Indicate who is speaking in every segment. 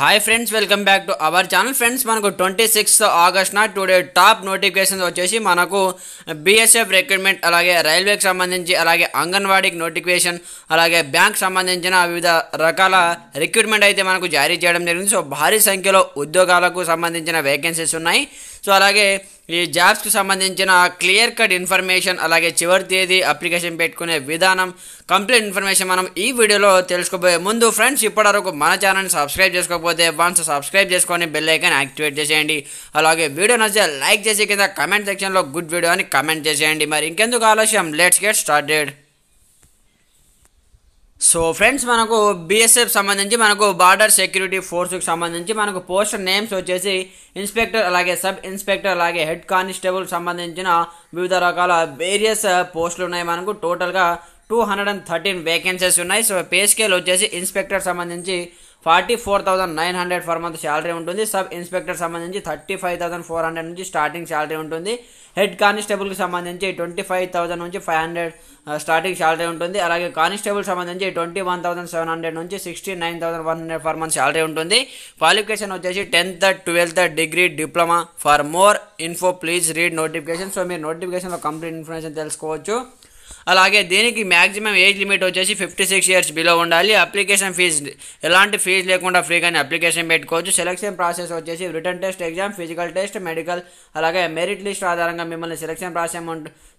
Speaker 1: hi friends welcome back to our channel friends మనకు twenty sixth నా today top notifications వచ్చేసి మనకు BSF recruitment అలాగే రైల్వేకి సంబంధించి అలాగే అంగన్వాడీకి నోటిఫికేషన్ అలాగే బ్యాంక్ సంబంధించిన వివిధ రకాల రిక్రూట్మెంట్ అయితే మనకు జారీ చేయడం జరిగింది సో భారీ సంఖ్యలో ఉద్యోగాలకు సంబంధించిన వేకెన్సీస్ ఉన్నాయి సో అలాగే ఈ జాబ్స్కి సంబంధించిన క్లియర్ కట్ ఇన్ఫర్మేషన్ అలాగే చివరి తేదీ అప్లికేషన్ పెట్టుకునే విధానం కంప్లీట్ ఇన్ఫర్మేషన్ మనం ఈ వీడియోలో తెలుసుకోబోయే ముందు ఫ్రెండ్స్ ఇప్పటివరకు మన ఛానల్ని సబ్స్క్రైబ్ చేసుకోకపోతే వన్స్ సబ్స్క్రైబ్ చేసుకొని బెల్ ఐకాన్ యాక్టివేట్ చేసేయండి అలాగే వీడియో నచ్చే లైక్ చేసి కింద కమెంట్ సెక్షన్లో గుడ్ వీడియో అని కమెంట్ చేసేయండి మరి ఇంకెందుకు ఆలస్యం let's get started so friends మనకు బీఎస్ఎఫ్ సంబంధించి మనకు బార్డర్ సెక్యూరిటీ ఫోర్స్కి సంబంధించి మనకు పోస్ట్ నేమ్స్ వచ్చేసి ఇన్స్పెక్టర్ అలాగే సబ్ ఇన్స్పెక్టర్ అలాగే హెడ్ కానిస్టేబుల్ సంబంధించిన వివిధ రకాల వేరియస్ పోస్టులు uh, ఉన్నాయి మనకు టోటల్గా two hundred and thirteen vacancies ఉన్నాయి సో పే స్కేల్ వచ్చేసి ఇన్స్పెక్టర్ సంబంధించి forty four thousand nine hundred per month salary ఉంటుంది సబ్ ఇన్స్పెక్టర్ సంబంధించి thirty five thousand four hundred నుంచి స్టార్టింగ్ శాలరీ ఉంటుంది హెడ్ కానిస్టేబుల్కి సంబంధించి ట్వంటీ ఫైవ్ థౌసండ్ నుంచి ఫైవ్ హండ్రెడ్ స్టార్టింగ్ శాలరీ ఉంటుంది అలాగే కానిస్టేబుల్ సంబంధించి twenty one thousand seven hundred నుంచి sixty nine thousand one hundred per month salary ఉంటుంది క్వాలిఫికేషన్ వచ్చేసి tenth twelfth degree diploma for more info please read notification so మీరు నోటిఫికేషన్లో complete information తెలుసుకోవచ్చు అలాగే దీనికి మ్యాక్సిమం ఏజ్ లిమిట్ వచ్చేసి ఫిఫ్టీ సిక్స్ ఇయర్స్ బిలో ఉండాలి అప్లికేషన్ ఫీజు ఎలాంటి ఫీజు లేకుండా ఫ్రీగానే అప్లికేషన్ పెట్టుకోవచ్చు సెలక్షన్ ప్రాసెస్ వచ్చేసి return test exam physical test medical అలాగే మెరిట్ లిస్ట్ ఆధారంగా మిమ్మల్ని సెలక్షన్ ప్రాసెస్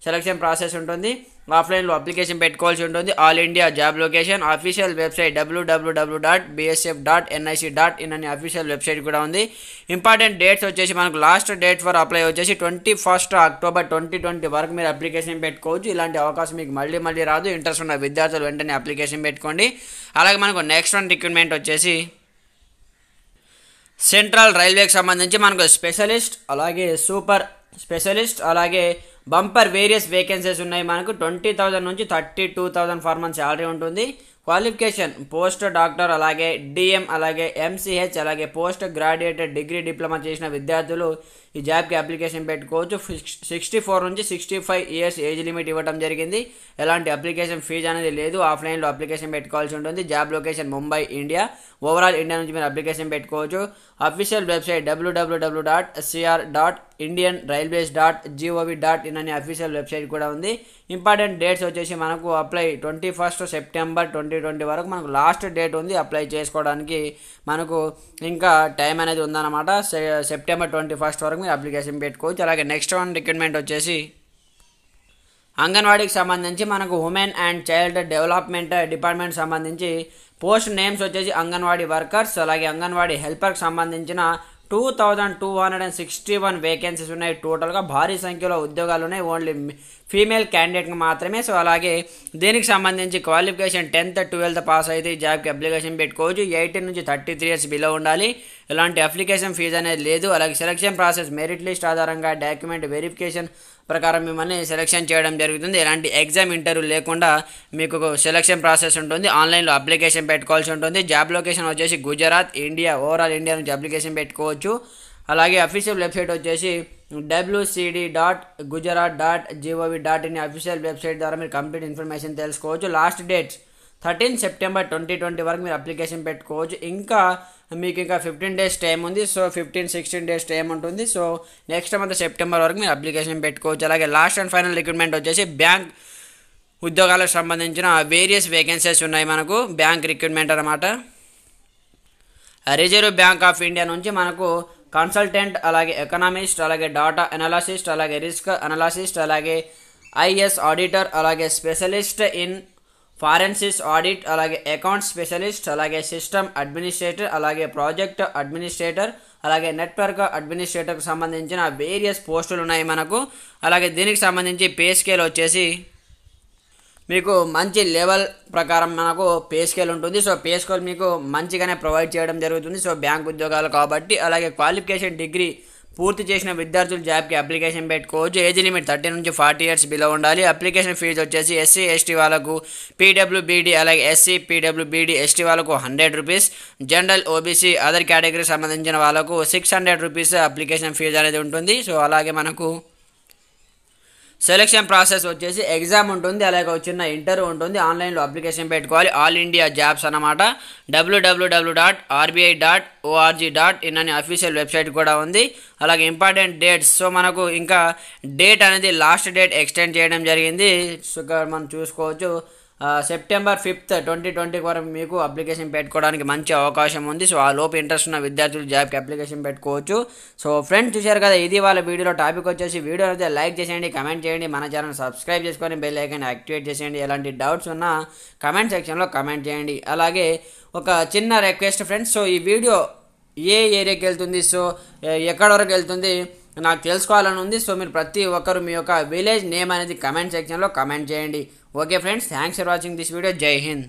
Speaker 1: సెలక్షన్ ప్రాసెస్ ఉంటుంది ఆఫ్లైన్లో అప్లికేషన్ పెట్టుకోవాల్సి ఉంటుంది all India job location official website W W W dot BSF dot NIC dot in అనే అఫీషియల్ వెబ్సైట్ కూడా ఉంది ఇంపార్టెంట్ డేట్స్ వచ్చేసి మనకు లాస్ట్ డేట్ ఫర్ అప్లై వచ్చేసి twenty first October twenty twenty వరకు మీరు అప్లికేషన్ పెట్టుకోవచ్చు ఇలాంటి అవకాశం మీకు మళ్ళీ మళ్ళీ రాదు ఇంట్రెస్ట్ ఉన్న విద్యార్థులు వెంటనే అప్లికేషన్ పెట్టుకోండి అలాగే మనకు నెక్స్ట్ వన్ రిక్రూట్మెంట్ వచ్చేసి సెంట్రల్ రైల్వేకి సంబంధించి మనకు స్పెషలిస్ట్ అలాగే సూపర్ స్పెషలిస్ట్ అలాగే బంపర్ వేరియస్ వేకెన్సీస్ ఉన్నాయి మనకు ట్వంటీ థౌజండ్ నుంచి thirty two thousand per month salary ఉంటుంది క్వాలిఫికేషన్ పోస్ట్ డాక్టర్ అలాగే డిఎం అలాగే ఎంసీహెచ్ అలాగే పోస్ట్ గ్రాడ్యుయేటెడ్ డిగ్రీ డిప్లొమా చేసిన విద్యార్థులు ఈ జాబ్కి అప్లికేషన్ పెట్టుకోవచ్చు సిక్స్టీ ఫోర్ నుంచి sixty five years age limit ఇవ్వడం జరిగింది ఎలాంటి అప్లికేషన్ ఫీజు అనేది లేదు ఆఫ్లైన్లో అప్లికేషన్ పెట్టుకోవాల్సి ఉంటుంది job location Mumbai India overall India నుంచి మీరు అప్లికేషన్ పెట్టుకోవచ్చు official website W W W dot C R dot Indian railways dot GOV dot in అనే అఫీషియల్ వెబ్సైట్ కూడా ఉంది ఇంపార్టెంట్ డేట్స్ వచ్చేసి మనకు apply twenty first September twenty twenty వరకు మనకు లాస్ట్ డేట్ ఉంది అప్లై చేసుకోవడానికి మనకు ఇంకా టైం అనేది ఉందన్నమాట సెప్టెంబర్ ట్వంటీ ఫస్ట్ వరకు మీరు అప్లికేషన్ పెట్టుకోవచ్చు అలాగే నెక్స్ట్ వన్ రిక్రూట్మెంట్ వచ్చేసి అంగన్వాడీకి సంబంధించి మనకు women and child development department సంబంధించి పోస్ట్ నేమ్స్ వచ్చేసి అంగన్వాడీ వర్కర్స్ అలాగే అంగన్వాడీ హెల్పర్కి సంబంధించిన two thousand two hundred and sixty one vacancies ఉన్నాయి టోటల్గా భారీ సంఖ్యలో ఉద్యోగాలు ఉన్నాయి ఓన్లీ ఫీమేల్ క్యాండిడేట్కి మాత్రమే సో అలాగే దీనికి సంబంధించి క్వాలిఫికేషన్ టెన్త్ ట్వెల్త్ పాస్ అయితే ఈ జాబ్కి అప్లికేషన్ పెట్టుకోవచ్చు ఎయిటీన్ నుంచి థర్టీ త్రీ ఇయర్స్ బిలో ఉండాలి ఇలాంటి అప్లికేషన్ ఫీజు అనేది లేదు అలాగే సెలక్షన్ ప్రాసెస్ మెరిట్ లిస్ట్ ఆధారంగా డాక్యుమెంట్ వెరిఫికేషన్ ప్రకారం మిమ్మల్ని సెలెక్షన్ చేయడం జరుగుతుంది ఎలాంటి ఎగ్జామ్ ఇంటర్వ్యూ లేకుండా మీకు సెలక్షన్ ప్రాసెస్ ఉంటుంది ఆన్లైన్లో అప్లికేషన్ పెట్టుకోవాల్సి ఉంటుంది జాబ్ లొకేషన్ వచ్చేసి గుజరాత్ ఇండియా ఓవరాల్ ఇండియా నుంచి అప్లికేషన్ పెట్టుకోవచ్చు అలాగే అఫీషియల్ వెబ్సైట్ వచ్చేసి WCD dot Gujarat dot GOV dot in official website ద్వారా మీరు కంప్లీట్ ఇన్ఫర్మేషన్ తెలుసుకోవచ్చు last dates thirteen September twenty twenty వరకు మీరు అప్లికేషన్ పెట్టుకోవచ్చు ఇంకా మీకు ఇంకా ఫిఫ్టీన్ డేస్ టైం ఉంది so fifteen sixteen days time ఉంటుంది సో నెక్స్ట్ మంత్ సెప్టెంబర్ వరకు మీరు అప్లికేషన్ పెట్టుకోవచ్చు అలాగే లాస్ట్ అండ్ ఫైనల్ రిక్రూట్మెంట్ వచ్చేసి బ్యాంక్ ఉద్యోగాలకు సంబంధించిన వేరియస్ వేకెన్సీస్ ఉన్నాయి మనకు బ్యాంక్ రిక్రూట్మెంట్ అనమాట రిజర్వ్ బ్యాంక్ ఆఫ్ ఇండియా నుంచి మనకు కన్సల్టెంట్ అలాగే ఎకనామిస్ట్ అలాగే డాటా అనాలసిస్ట్ అలాగే రిస్క్ అనాలసిస్ట్ అలాగే ఐఎస్ ఆడిటర్ అలాగే స్పెషలిస్ట్ ఇన్ ఫారెన్సిస్ ఆడిట్ అలాగే అకౌంట్ స్పెషలిస్ట్ అలాగే సిస్టమ్ అడ్మినిస్ట్రేటర్ అలాగే ప్రాజెక్ట్ అడ్మినిస్ట్రేటర్ అలాగే నెట్వర్క్ అడ్మినిస్ట్రేటర్కు సంబంధించిన వేరియస్ పోస్టులు ఉన్నాయి మనకు అలాగే దీనికి సంబంధించి పే స్కేల్ వచ్చేసి మీకు మంచి లెవెల్ ప్రకారం మనకు పే స్కేల్ ఉంటుంది సో పే స్కేల్ మీకు మంచిగానే ప్రొవైడ్ చేయడం జరుగుతుంది సో బ్యాంక్ ఉద్యోగాలు కాబట్టి అలాగే క్వాలిఫికేషన్ డిగ్రీ పూర్తి చేసిన విద్యార్థులు జాబ్కి అప్లికేషన్ పెట్టుకోవచ్చు ఏజ్ లిమిట్ థర్టీ నుంచి ఫార్టీ ఇయర్స్ బిలో ఉండాలి అప్లికేషన్ ఫీజు వచ్చేసి ఎస్సీ ఎస్టీ వాళ్ళకు పీడబ్ల్యూబీడీ అలాగే ఎస్సీ పీడబ్ల్యూబీడీ ఎస్టీ వాళ్ళకు hundred rupees general OBC other కేటగిరీకి సంబంధించిన వాళ్ళకు six hundred rupees application fees అనేది ఉంటుంది సో అలాగే మనకు సెలక్షన్ ప్రాసెస్ వచ్చేసి ఎగ్జామ్ ఉంటుంది అలాగే వచ్చిన ఇంటర్వ్యూ ఉంటుంది ఆన్లైన్లో అప్లికేషన్ పెట్టుకోవాలి ఆల్ ఇండియా జాబ్స్ అనమాట WWW dot RBI dot ORG dot in అనే అఫీషియల్ వెబ్సైట్ కూడా ఉంది అలాగే ఇంపార్టెంట్ డేట్స్ సో మనకు ఇంకా డేట్ అనేది లాస్ట్ డేట్ ఎక్స్టెండ్ చేయడం జరిగింది సో మనం చూసుకోవచ్చు సెప్టెంబర్ ఫిఫ్త్ ట్వంటీ ట్వంటీ వరకు మీకు అప్లికేషన్ పెట్టుకోవడానికి మంచి అవకాశం ఉంది సో ఆ లోపు ఇంట్రెస్ట్ ఉన్న విద్యార్థులు జాబ్కి అప్లికేషన్ పెట్టుకోవచ్చు సో ఫ్రెండ్స్ చూశారు కదా ఇది వాళ్ళ వీడియోలో టాపిక్ వచ్చేసి వీడియో అయితే లైక్ చేసేయండి కమెంట్ చేయండి మన ఛానల్ సబ్స్క్రైబ్ చేసుకొని బెల్ ఐకన్ యాక్టివేట్ చేసేయండి ఎలాంటి డౌట్స్ ఉన్నా కమెంట్ సెక్షన్లో కమెంట్ చేయండి అలాగే ఒక చిన్న రిక్వెస్ట్ ఫ్రెండ్స్ సో ఈ వీడియో ఏ ఏరియాకి వెళ్తుంది సో ఎక్కడ వరకు వెళ్తుంది నాకు తెలుసుకోవాలని ఉంది సో మీరు ప్రతి ఒక్కరు మీ యొక్క విలేజ్ నేమ్ అనేది కమెంట్ సెక్షన్లో కమెంట్ చేయండి okay friends thanks for watching this video జై హింద్